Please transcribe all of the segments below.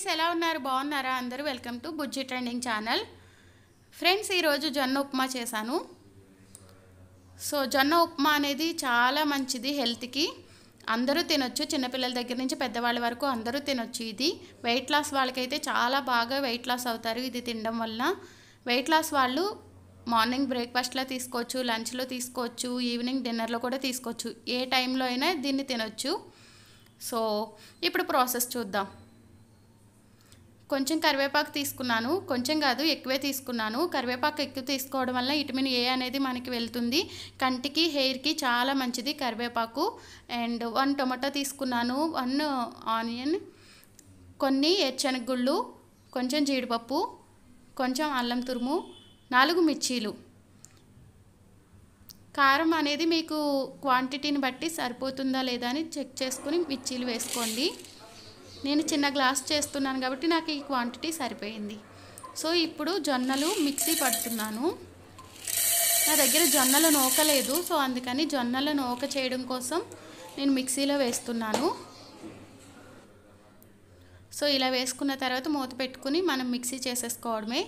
friends ఎలా ఉన్నారు బాగున్నారా అందరూ welcome to Bujji trending channel friends ఈరోజు జొన్న ఉప్మా చేశాను సో జొన్న ఉప్మా అనేది చాలా మంచిది హెల్త్కి అందరూ తినొచ్చు చిన్నపిల్లల దగ్గర నుంచి పెద్దవాళ్ళ వరకు అందరూ తినొచ్చు ఇది వెయిట్ లాస్ వాళ్ళకైతే చాలా బాగా వెయిట్ లాస్ అవుతారు ఇది తినడం వల్ల వెయిట్ లాస్ వాళ్ళు మార్నింగ్ బ్రేక్ఫాస్ట్లో తీసుకోవచ్చు లంచ్లో తీసుకోవచ్చు ఈవినింగ్ డిన్నర్లో కూడా తీసుకోవచ్చు ఏ టైంలో అయినా దీన్ని తినొచ్చు సో ఇప్పుడు ప్రాసెస్ చూద్దాం కొంచెం కరివేపాకు తీసుకున్నాను కొంచెం కాదు ఎక్కువే తీసుకున్నాను కరివేపాకు ఎక్కువ తీసుకోవడం వల్ల విటమిన్ ఏ అనేది మనకి వెళ్తుంది కంటికి హెయిర్కి చాలా మంచిది కరివేపాకు అండ్ వన్ టొమాటో తీసుకున్నాను వన్ ఆనియన్ కొన్ని ఎర్చనగుళ్ళు కొంచెం జీడిపప్పు కొంచెం అల్లం తురుము నాలుగు మిర్చీలు కారం అనేది మీకు క్వాంటిటీని బట్టి సరిపోతుందా లేదా అని చెక్ చేసుకుని మిర్చీలు వేసుకోండి నేను చిన్న గ్లాస్ చేస్తున్నాను కాబట్టి నాకు ఈ క్వాంటిటీ సరిపోయింది సో ఇప్పుడు జొన్నలు మిక్సీ పడుతున్నాను నా దగ్గర జొన్నలు నూకలేదు సో అందుకని జొన్నలు నూక చేయడం కోసం నేను మిక్సీలో వేస్తున్నాను సో ఇలా వేసుకున్న తర్వాత మూత పెట్టుకుని మనం మిక్సీ చేసేసుకోవడమే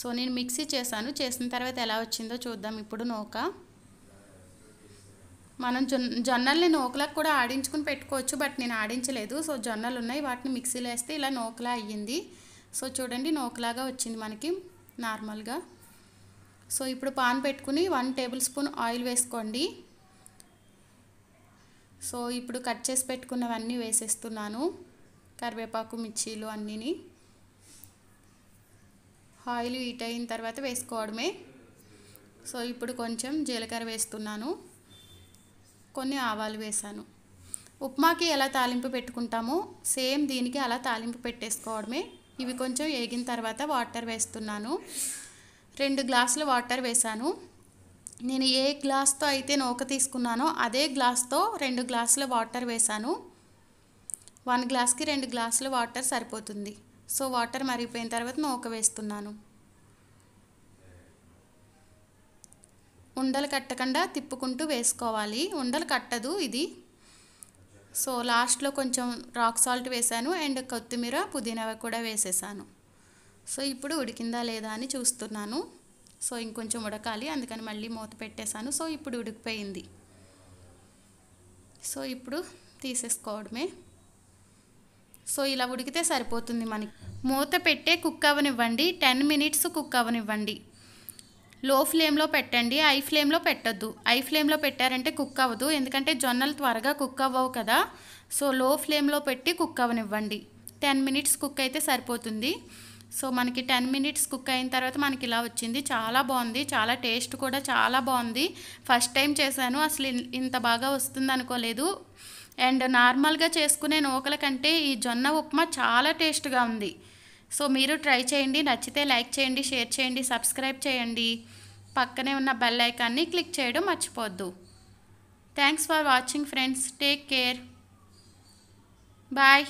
సో నేను మిక్సీ చేశాను చేసిన తర్వాత ఎలా వచ్చిందో చూద్దాం ఇప్పుడు నూక మనం జొన్న జొన్నల్ని నూకలకు కూడా ఆడించుకుని పెట్టుకోవచ్చు బట్ నేను ఆడించలేదు సో జొన్నలు ఉన్నాయి వాటిని మిక్సీలో వేస్తే ఇలా నోకలా అయ్యింది సో చూడండి నూకలాగా వచ్చింది మనకి నార్మల్గా సో ఇప్పుడు పాన్ పెట్టుకుని వన్ టేబుల్ స్పూన్ ఆయిల్ వేసుకోండి సో ఇప్పుడు కట్ చేసి పెట్టుకున్నవన్నీ వేసేస్తున్నాను కరివేపాకు మిర్చీలు అన్నీని ఆయిల్ హీట్ అయిన తర్వాత వేసుకోవడమే సో ఇప్పుడు కొంచెం జీలకర్ర వేస్తున్నాను కొన్ని ఆవాలు వేశాను ఉప్మాకి ఎలా తాలింపు పెట్టుకుంటామో సేమ్ దీనికి అలా తాలింపు పెట్టేసుకోవడమే ఇవి కొంచెం వేగిన తర్వాత వాటర్ వేస్తున్నాను రెండు గ్లాసులు వాటర్ వేశాను నేను ఏ గ్లాస్తో అయితే నూక తీసుకున్నానో అదే గ్లాస్తో రెండు గ్లాసుల వాటర్ వేశాను వన్ గ్లాస్కి రెండు గ్లాసులు వాటర్ సరిపోతుంది సో వాటర్ మరిగిపోయిన తర్వాత నూక వేస్తున్నాను ఉండలు కట్టకుండా తిప్పుకుంటూ వేసుకోవాలి ఉండలు కట్టదు ఇది సో లాస్ట్లో కొంచెం రాక్ సాల్ట్ వేసాను అండ్ కొత్తిమీర పుదీనా కూడా వేసేసాను సో ఇప్పుడు ఉడికిందా లేదా అని చూస్తున్నాను సో ఇంకొంచెం ఉడకాలి అందుకని మళ్ళీ మూత పెట్టేశాను సో ఇప్పుడు ఉడికిపోయింది సో ఇప్పుడు తీసేసుకోవడమే సో ఇలా ఉడికితే సరిపోతుంది మనకి మూత పెట్టే కుక్ అవ్వనివ్వండి టెన్ మినిట్స్ కుక్ అవ్వనివ్వండి లో ఫ్లేమ్లో పెట్టండి ఐ ఫ్లేమ్లో పెట్టద్దు ఐ ఫ్లేమ్లో పెట్టారంటే కుక్ అవ్వదు ఎందుకంటే జొన్నలు త్వరగా కుక్ అవ్వవు కదా సో లో ఫ్లేమ్లో పెట్టి కుక్ అవ్వనివ్వండి టెన్ మినిట్స్ కుక్ అయితే సరిపోతుంది సో మనకి టెన్ మినిట్స్ కుక్ అయిన తర్వాత మనకి ఇలా వచ్చింది చాలా బాగుంది చాలా టేస్ట్ కూడా చాలా బాగుంది ఫస్ట్ టైం చేశాను అసలు ఇంత బాగా వస్తుంది అనుకోలేదు అండ్ నార్మల్గా చేసుకునే నూకల కంటే ఈ జొన్న ఉప్మా చాలా టేస్ట్గా ఉంది సో మీరు ట్రై చేయండి నచ్చితే లైక్ చేయండి షేర్ చేయండి సబ్స్క్రైబ్ చేయండి పక్కనే ఉన్న బెల్ ఐకాన్ని క్లిక్ చేయడం మర్చిపోద్దు thanks for watching friends take care bye